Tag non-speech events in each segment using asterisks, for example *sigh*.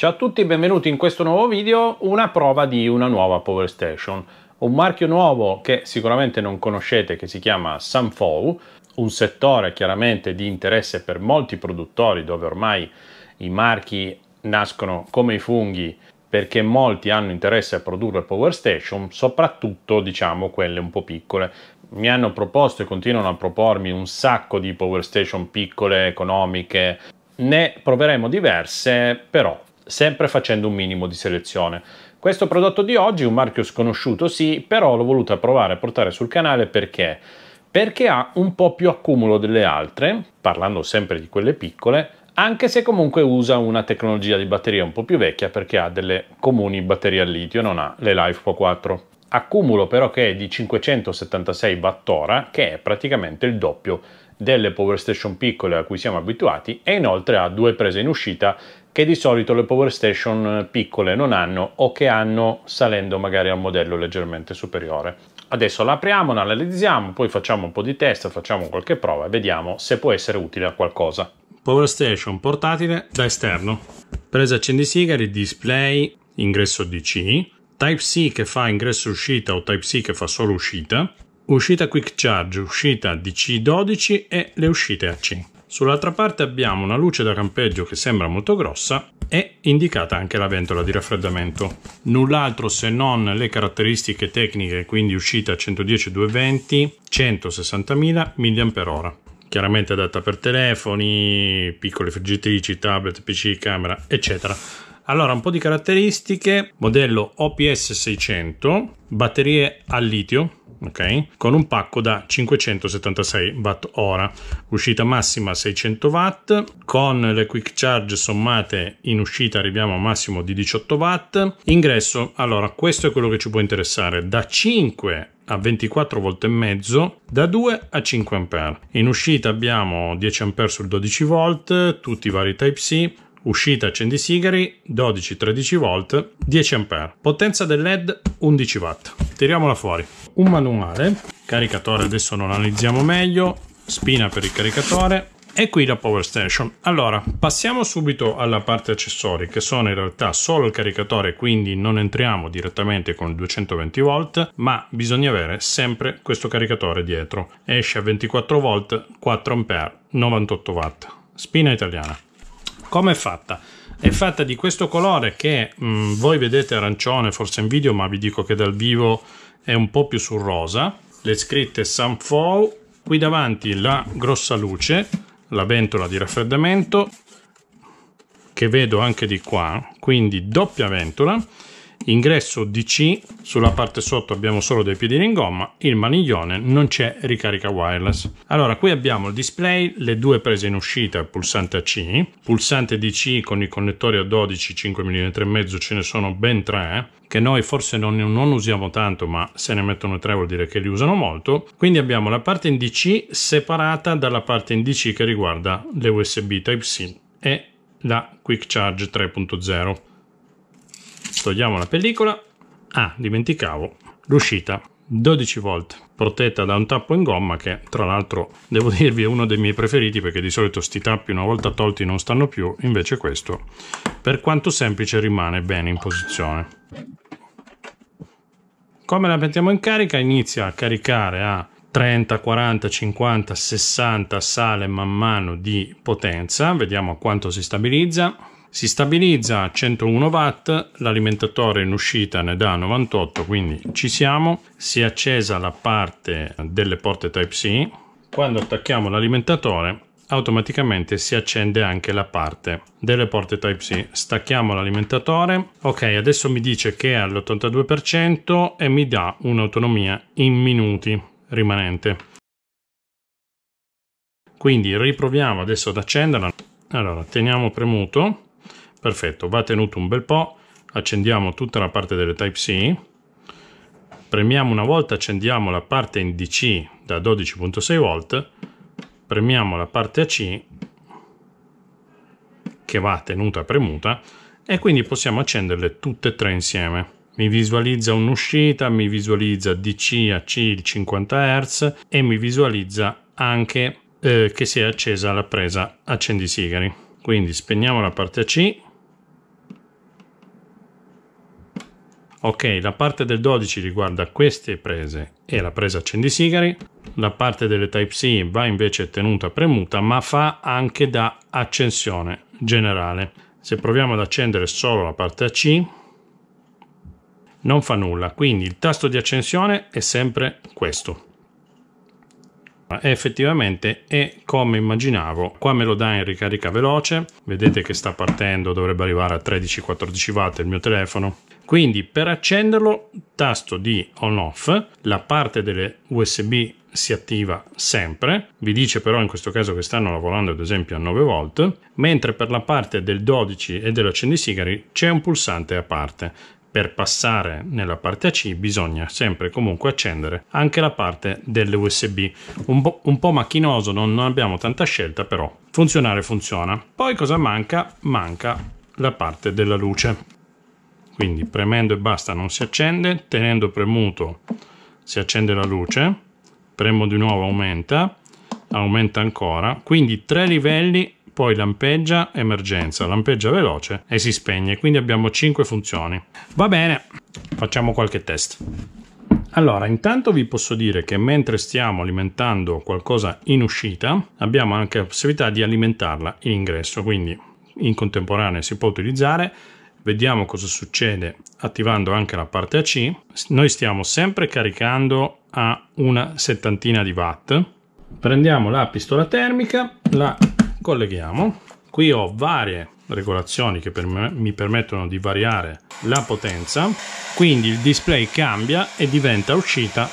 Ciao a tutti e benvenuti in questo nuovo video, una prova di una nuova Power Station. Un marchio nuovo che sicuramente non conoscete che si chiama Sunfow, un settore chiaramente di interesse per molti produttori dove ormai i marchi nascono come i funghi perché molti hanno interesse a produrre Power Station, soprattutto diciamo quelle un po' piccole. Mi hanno proposto e continuano a propormi un sacco di Power Station piccole, economiche, ne proveremo diverse, però sempre facendo un minimo di selezione. Questo prodotto di oggi è un marchio sconosciuto sì, però l'ho voluta provare a portare sul canale perché? Perché ha un po' più accumulo delle altre, parlando sempre di quelle piccole, anche se comunque usa una tecnologia di batteria un po' più vecchia perché ha delle comuni batterie al litio, non ha le LiFePO 4 accumulo però che è di 576 Wh, che è praticamente il doppio delle power station piccole a cui siamo abituati e inoltre ha due prese in uscita che di solito le power station eh, piccole non hanno o che hanno salendo magari al modello leggermente superiore. Adesso l'apriamo, la analizziamo, poi facciamo un po' di test, facciamo qualche prova e vediamo se può essere utile a qualcosa. Power station portatile da esterno. Presa accendisigari, display, ingresso DC, Type-C che fa ingresso uscita o Type-C che fa solo uscita, uscita quick charge, uscita DC12 e le uscite AC. Sull'altra parte abbiamo una luce da campeggio che sembra molto grossa e indicata anche la ventola di raffreddamento. Null'altro se non le caratteristiche tecniche, quindi uscita 110-220, 160.000 mAh. Chiaramente adatta per telefoni, piccole friggitrici, tablet, PC, camera, eccetera. Allora, un po' di caratteristiche, modello OPS 600, batterie a litio, ok? Con un pacco da 576 watt ora, uscita massima 600 Watt, con le quick charge sommate in uscita arriviamo a massimo di 18 Watt. Ingresso, allora, questo è quello che ci può interessare, da 5 a 24 volt e mezzo da 2 a 5 ampere In uscita abbiamo 10 ampere sul 12 volt tutti i vari Type C, Uscita accendi sigari 12-13 volt 10 ampere Potenza del LED 11 watt. Tiriamola fuori. Un manuale, caricatore adesso lo analizziamo meglio, spina per il caricatore e qui la power station. Allora, passiamo subito alla parte accessori che sono in realtà solo il caricatore, quindi non entriamo direttamente con il 220 volt, ma bisogna avere sempre questo caricatore dietro. Esce a 24 volt, 4 ampere 98 watt. Spina italiana. Come è fatta? È fatta di questo colore che mh, mm, voi vedete arancione forse in video, ma vi dico che dal vivo è un po' più sul rosa. Le scritte Sunfall, qui davanti la grossa luce, la ventola di raffreddamento, che vedo anche di qua, quindi doppia ventola ingresso DC, sulla parte sotto abbiamo solo dei piedini in gomma, il maniglione, non c'è ricarica wireless. Allora qui abbiamo il display, le due prese in uscita, pulsante AC, pulsante DC con i connettori a 12, 5 mm e ce ne sono ben 3, che noi forse non, non, usiamo tanto, ma se ne mettono tre vuol dire che li usano molto. Quindi abbiamo la parte in DC separata dalla parte in DC che riguarda le USB Type-C e la Quick Charge 3.0. Togliamo la pellicola. Ah, dimenticavo l'uscita 12 volt protetta da un tappo in gomma che tra l'altro devo *laughs* dirvi è uno dei miei preferiti perché di solito sti tappi una volta tolti non stanno più invece questo per quanto semplice rimane bene in posizione come la mettiamo in carica inizia a caricare a 30 40 50 60 sale man mano di potenza vediamo quanto si stabilizza si stabilizza a 101 watt, l'alimentatore in uscita ne dà 98, quindi ci siamo. Si è accesa la parte delle porte Type-C. Quando attacchiamo l'alimentatore automaticamente si accende anche la parte delle porte Type-C. Stacchiamo l'alimentatore. Ok, adesso mi dice che è all'82% e mi dà un'autonomia in minuti rimanente. Quindi riproviamo adesso ad accenderla. Allora, teniamo premuto perfetto va tenuto un bel po' accendiamo tutta la parte delle Type-C premiamo una volta accendiamo la parte in DC da 12.6 volt premiamo la parte AC che va tenuta premuta e quindi possiamo accenderle tutte e tre insieme mi visualizza un'uscita, mi visualizza DC, AC il 50 Hz e mi visualizza anche eh, che si è accesa la presa accendisigari. Quindi spegniamo la parte AC, Ok, la parte del 12 riguarda queste prese e la presa accendisigari, la parte delle Type-C va invece tenuta premuta ma fa anche da accensione generale. Se proviamo ad accendere solo la parte AC non fa nulla, quindi il tasto di accensione è sempre questo. Effettivamente è come immaginavo, qua me lo dà in ricarica veloce, vedete che sta partendo, dovrebbe arrivare a 13-14 watt il mio telefono, quindi per accenderlo, tasto di on off, la parte delle USB si attiva sempre, vi dice però in questo caso che stanno lavorando ad esempio a 9 volt, mentre per la parte del 12 e dell'accendisigari c'è un pulsante a parte. Per passare nella parte AC bisogna sempre comunque accendere anche la parte delle USB. Un po', un po macchinoso, non, non abbiamo tanta scelta, però funzionare funziona. Poi cosa manca? Manca la parte della luce. Quindi premendo e basta non si accende, tenendo premuto si accende la luce, premo di nuovo aumenta, aumenta ancora, quindi tre livelli poi lampeggia emergenza, lampeggia veloce e si spegne, quindi abbiamo cinque funzioni. Va bene, facciamo qualche test. Allora, intanto vi posso dire che mentre stiamo alimentando qualcosa in uscita, abbiamo anche la possibilità di alimentarla in ingresso, quindi in contemporanea si può utilizzare Vediamo cosa succede attivando anche la parte AC. Noi stiamo sempre caricando a una settantina di watt. Prendiamo la pistola termica, la colleghiamo. Qui ho varie regolazioni che per me, mi permettono di variare la potenza. Quindi il display cambia e diventa uscita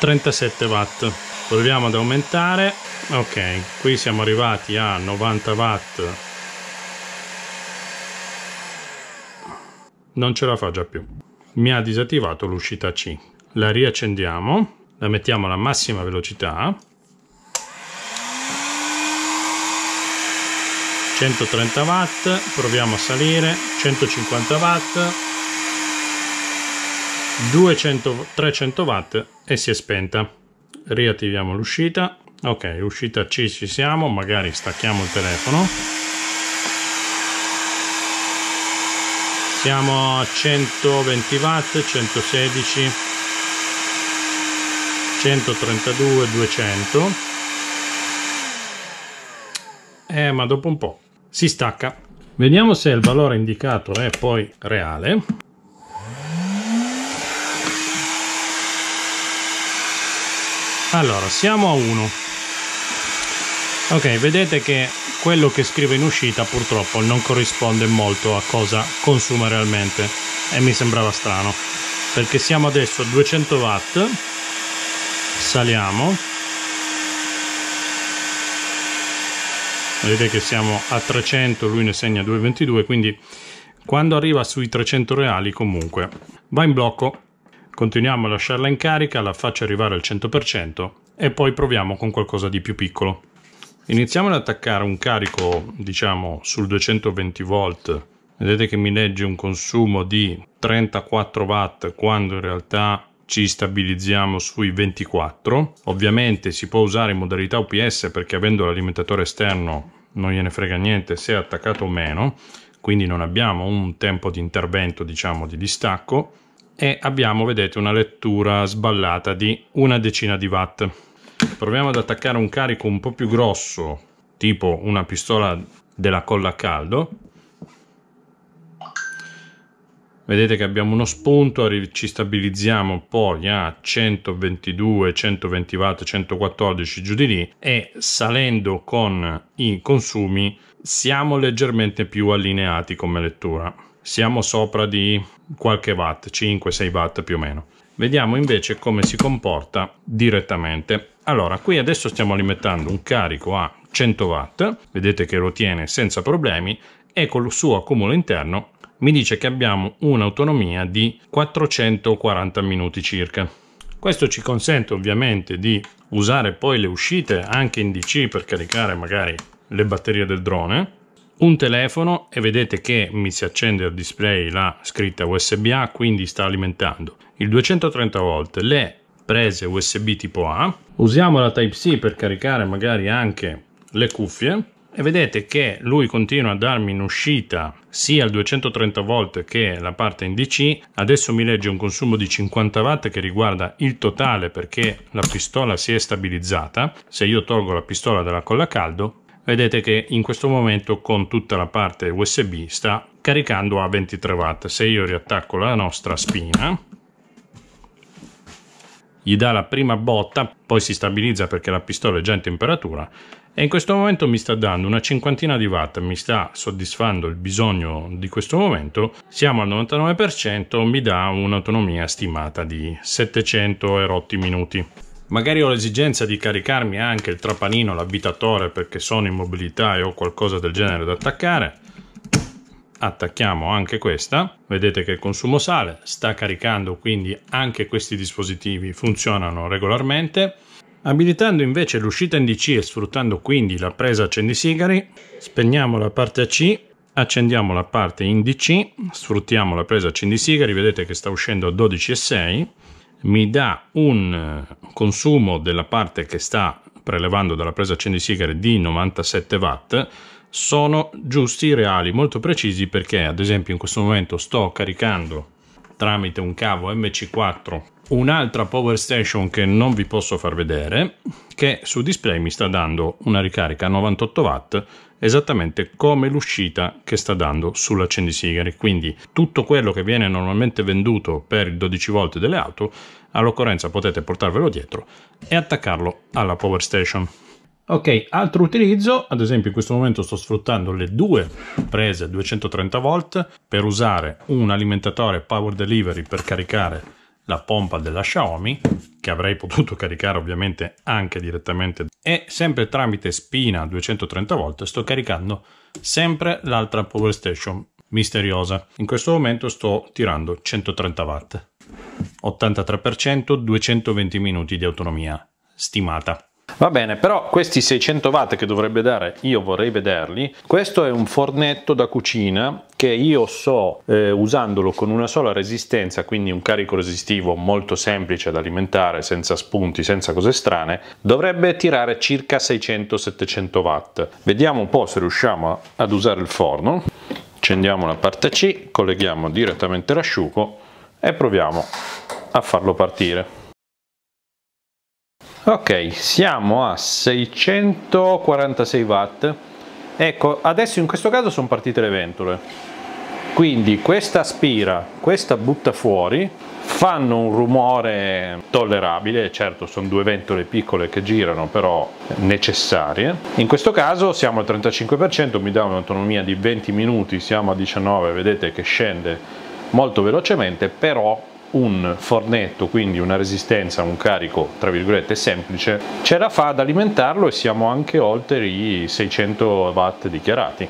37 watt. Proviamo ad aumentare. Ok, qui siamo arrivati a 90 watt non ce la fa già più. Mi ha disattivato l'uscita C. La riaccendiamo, la mettiamo alla massima velocità. 130 watt, proviamo a salire, 150 watt, 200, 300 watt e si è spenta. Riattiviamo l'uscita. Ok, uscita C ci siamo, magari stacchiamo il telefono. siamo a 120 watt 116 132 200 eh ma dopo un po si stacca vediamo se il valore indicato è poi reale allora siamo a 1 ok vedete che quello che scrive in uscita purtroppo non corrisponde molto a cosa consuma realmente e mi sembrava strano perché siamo adesso a 200 watt saliamo vedete che siamo a 300 lui ne segna 222 quindi quando arriva sui 300 reali comunque va in blocco continuiamo a lasciarla in carica la faccio arrivare al 100% e poi proviamo con qualcosa di più piccolo Iniziamo ad attaccare un carico, diciamo, sul 220 volt. Vedete che mi legge un consumo di 34 watt quando in realtà ci stabilizziamo sui 24. Ovviamente si può usare in modalità UPS perché avendo l'alimentatore esterno non gliene frega niente se è attaccato o meno, quindi non abbiamo un tempo di intervento, diciamo, di distacco e abbiamo, vedete, una lettura sballata di una decina di watt proviamo ad attaccare un carico un po' più grosso, tipo una pistola della colla a caldo. Vedete che abbiamo uno spunto, ci stabilizziamo poi a 122, 120 watt, 114 giù di lì e salendo con i consumi siamo leggermente più allineati come lettura. Siamo sopra di qualche watt, 5-6 watt più o meno. Vediamo invece come si comporta direttamente. Allora, qui adesso stiamo alimentando un carico a 100 watt, vedete che lo tiene senza problemi e con il suo accumulo interno mi dice che abbiamo un'autonomia di 440 minuti circa. Questo ci consente ovviamente di usare poi le uscite anche in DC per caricare magari le batterie del drone, un telefono e vedete che mi si accende al display la scritta USB-A, quindi sta alimentando il 230 volt, le prese USB tipo A. Usiamo la Type-C per caricare magari anche le cuffie e vedete che lui continua a darmi in uscita sia il 230 volt che la parte in DC adesso mi legge un consumo di 50 watt che riguarda il totale perché la pistola si è stabilizzata se io tolgo la pistola dalla colla caldo vedete che in questo momento con tutta la parte USB sta caricando a 23 watt se io riattacco la nostra spina gli dà la prima botta, poi si stabilizza perché la pistola è già in temperatura e in questo momento mi sta dando una cinquantina di watt, mi sta soddisfando il bisogno di questo momento, siamo al 99%, mi dà un'autonomia stimata di 700 erotti minuti. Magari ho l'esigenza di caricarmi anche il trapanino, l'abitatore perché sono in mobilità e ho qualcosa del genere da attaccare attacchiamo anche questa vedete che il consumo sale sta caricando quindi anche questi dispositivi funzionano regolarmente Abilitando invece l'uscita NDC e sfruttando quindi la presa accendisigari, spegniamo la parte AC, accendiamo la parte in DC, sfruttiamo la presa accendisigari, vedete che sta uscendo a 12,6, mi dà un eh, consumo della parte che sta prelevando dalla presa accendisigari di 97 watt, sono giusti, reali, molto precisi perché ad esempio in questo momento sto caricando tramite un cavo MC4 un'altra power station che non vi posso far vedere che su display mi sta dando una ricarica a 98 watt esattamente come l'uscita che sta dando sull'accendisigari quindi tutto quello che viene normalmente venduto per il 12 volt delle auto all'occorrenza potete portarvelo dietro e attaccarlo alla power station Ok, altro utilizzo, ad esempio in questo momento sto sfruttando le due prese 230 volt per usare un alimentatore power delivery per caricare la pompa della Xiaomi, che avrei potuto caricare ovviamente anche direttamente, e sempre tramite spina 230 volt sto caricando sempre l'altra power station misteriosa. In questo momento sto tirando 130 watt, 83%, 220 minuti di autonomia stimata. Va bene, però questi 600 watt che dovrebbe dare, io vorrei vederli. Questo è un fornetto da cucina che io so eh, usandolo con una sola resistenza, quindi un carico resistivo molto semplice da alimentare, senza spunti, senza cose strane, dovrebbe tirare circa 600-700 watt. Vediamo un po' se riusciamo ad usare il forno. Accendiamo la parte C, colleghiamo direttamente l'asciugo e proviamo a farlo partire ok siamo a 646 watt ecco adesso in questo caso sono partite le ventole quindi questa aspira questa butta fuori fanno un rumore tollerabile certo sono due ventole piccole che girano però necessarie in questo caso siamo al 35% mi dà un'autonomia di 20 minuti siamo a 19 vedete che scende molto velocemente però un fornetto, quindi una resistenza, un carico tra virgolette semplice, ce la fa ad alimentarlo e siamo anche oltre i 600 watt dichiarati.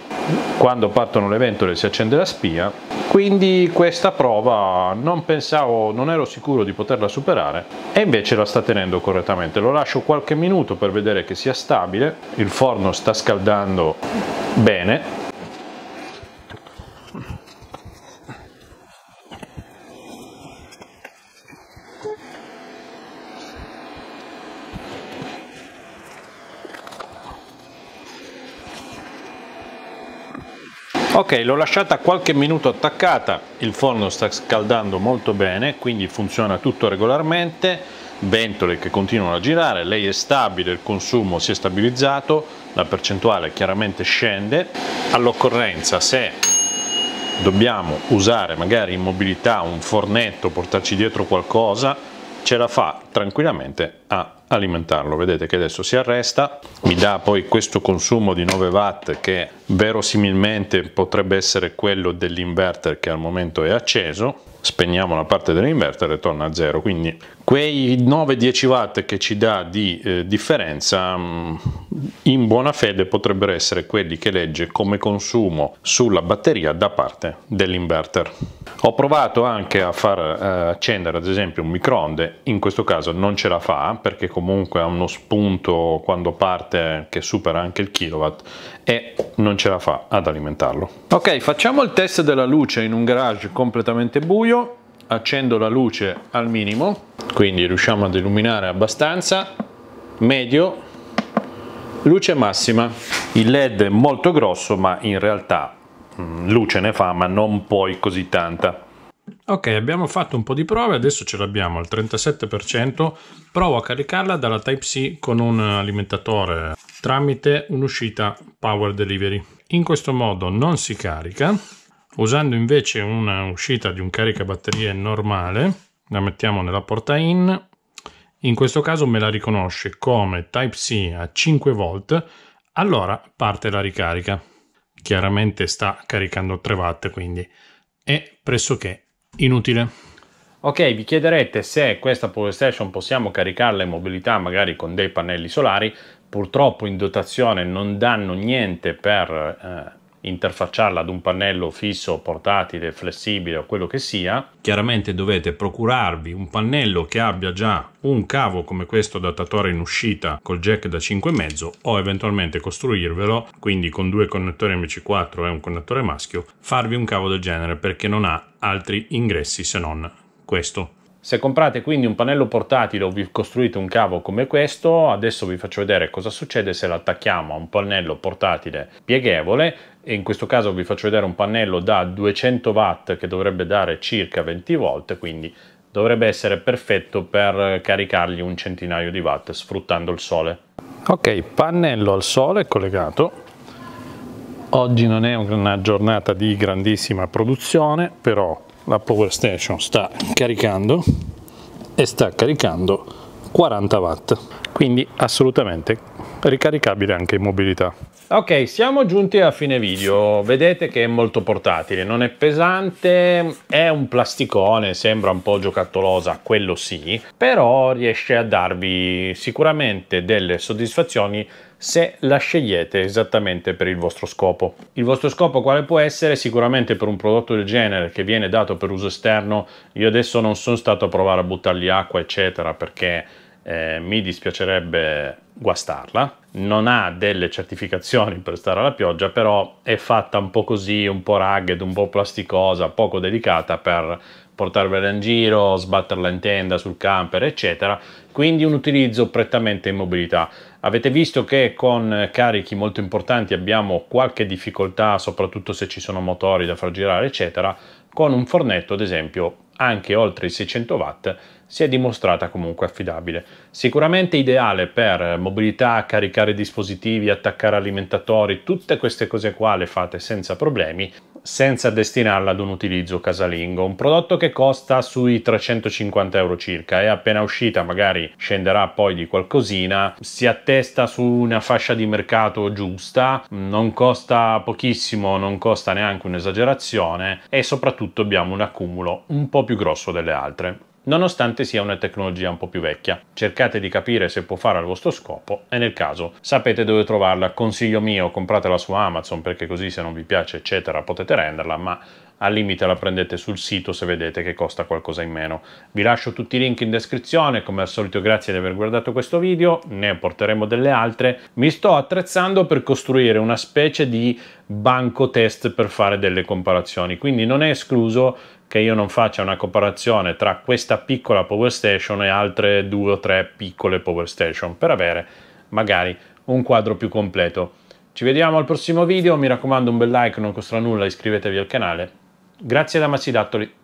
Quando partono le ventole si accende la spia, quindi questa prova non pensavo, non ero sicuro di poterla superare e invece la sta tenendo correttamente. Lo lascio qualche minuto per vedere che sia stabile, il forno sta scaldando bene ok l'ho lasciata qualche minuto attaccata il forno sta scaldando molto bene quindi funziona tutto regolarmente ventole che continuano a girare lei è stabile il consumo si è stabilizzato la percentuale chiaramente scende all'occorrenza se dobbiamo usare magari in mobilità un fornetto portarci dietro qualcosa ce la fa tranquillamente a alimentarlo. Vedete che adesso si arresta, mi dà poi questo consumo di 9 watt che verosimilmente potrebbe essere quello dell'inverter che al momento è acceso. Spegniamo la parte dell'inverter e torna a zero, quindi quei 9-10 watt che ci dà di eh, differenza mm, in buona fede potrebbero essere quelli che legge come consumo sulla batteria da parte dell'inverter. Ho provato anche a far eh, accendere ad esempio un microonde, in questo caso caso non ce la fa perché comunque ha uno spunto quando parte che supera anche il kilowatt e non ce la fa ad alimentarlo. Ok, facciamo il test della luce in un garage completamente buio, accendo la luce al minimo, quindi riusciamo ad illuminare abbastanza, medio, luce massima. Il led è molto grosso ma in realtà mm, luce ne fa ma non poi così tanta. Ok, abbiamo fatto un po' di prove, adesso ce l'abbiamo al 37%. Provo a caricarla dalla Type-C con un alimentatore tramite un'uscita Power Delivery. In questo modo non si carica, usando invece un'uscita di un caricabatterie normale, la mettiamo nella porta in, in questo caso me la riconosce come Type-C a 5 volt, allora parte la ricarica. Chiaramente sta caricando 3 watt, quindi è pressoché Inutile. Ok, vi chiederete se questa Power Station possiamo caricarla in mobilità magari con dei pannelli solari. Purtroppo in dotazione non danno niente per eh, interfacciarla ad un pannello fisso, portatile, flessibile o quello che sia, chiaramente dovete procurarvi un pannello che abbia già un cavo come questo adattatore in uscita col jack da 5,5 o eventualmente costruirvelo, quindi con due connettori MC4 e un connettore maschio, farvi un cavo del genere perché non ha altri ingressi se non questo. Se comprate quindi un pannello portatile o vi costruite un cavo come questo, adesso vi faccio vedere cosa succede se lo attacchiamo a un pannello portatile pieghevole e in questo caso vi faccio vedere un pannello da 200 watt che dovrebbe dare circa 20 volt, quindi dovrebbe essere perfetto per caricargli un centinaio di watt sfruttando il sole. Ok, pannello al sole collegato. Oggi non è una giornata di grandissima produzione, però la power station sta caricando e sta caricando 40 watt quindi assolutamente ricaricabile anche in mobilità ok siamo giunti a fine video vedete che è molto portatile non è pesante è un plasticone sembra un po' giocattolosa quello sì però riesce a darvi sicuramente delle soddisfazioni se la scegliete esattamente per il vostro scopo. Il vostro scopo quale può essere? Sicuramente per un prodotto del genere che viene dato per uso esterno, io adesso non sono stato a provare a buttargli acqua eccetera perché eh, mi dispiacerebbe guastarla. Non ha delle certificazioni per stare alla pioggia, però è fatta un po' così, un po' rugged, un po' plasticosa, poco delicata per portarvela in giro, sbatterla in tenda, sul camper, eccetera. Quindi un utilizzo prettamente in mobilità. Avete visto che con eh, carichi molto importanti abbiamo qualche difficoltà, soprattutto se ci sono motori da far girare, eccetera. Con un fornetto, ad esempio, anche oltre i 600 watt, si è dimostrata comunque affidabile. Sicuramente ideale per mobilità, caricare dispositivi, attaccare alimentatori, tutte queste cose qua le fate senza problemi senza destinarla ad un utilizzo casalingo. Un prodotto che costa sui 350 euro circa è appena uscita magari scenderà poi di qualcosina, si attesta su una fascia di mercato giusta, non costa pochissimo, non costa neanche un'esagerazione e soprattutto abbiamo un accumulo un po' più grosso delle altre nonostante sia una tecnologia un po' più vecchia. Cercate di capire se può fare al vostro scopo e nel caso sapete dove trovarla. Consiglio mio, compratela su Amazon perché così se non vi piace eccetera potete renderla, ma al limite la prendete sul sito se vedete che costa qualcosa in meno. Vi lascio tutti i link in descrizione, come al solito grazie di aver guardato questo video, ne porteremo delle altre. Mi sto attrezzando per costruire una specie di banco test per fare delle comparazioni, quindi non è escluso che io non faccia una comparazione tra questa piccola power station e altre due o tre piccole power station per avere magari un quadro più completo. Ci vediamo al prossimo video, mi raccomando un bel like, non costa nulla, iscrivetevi al canale. Grazie da Massidattoli.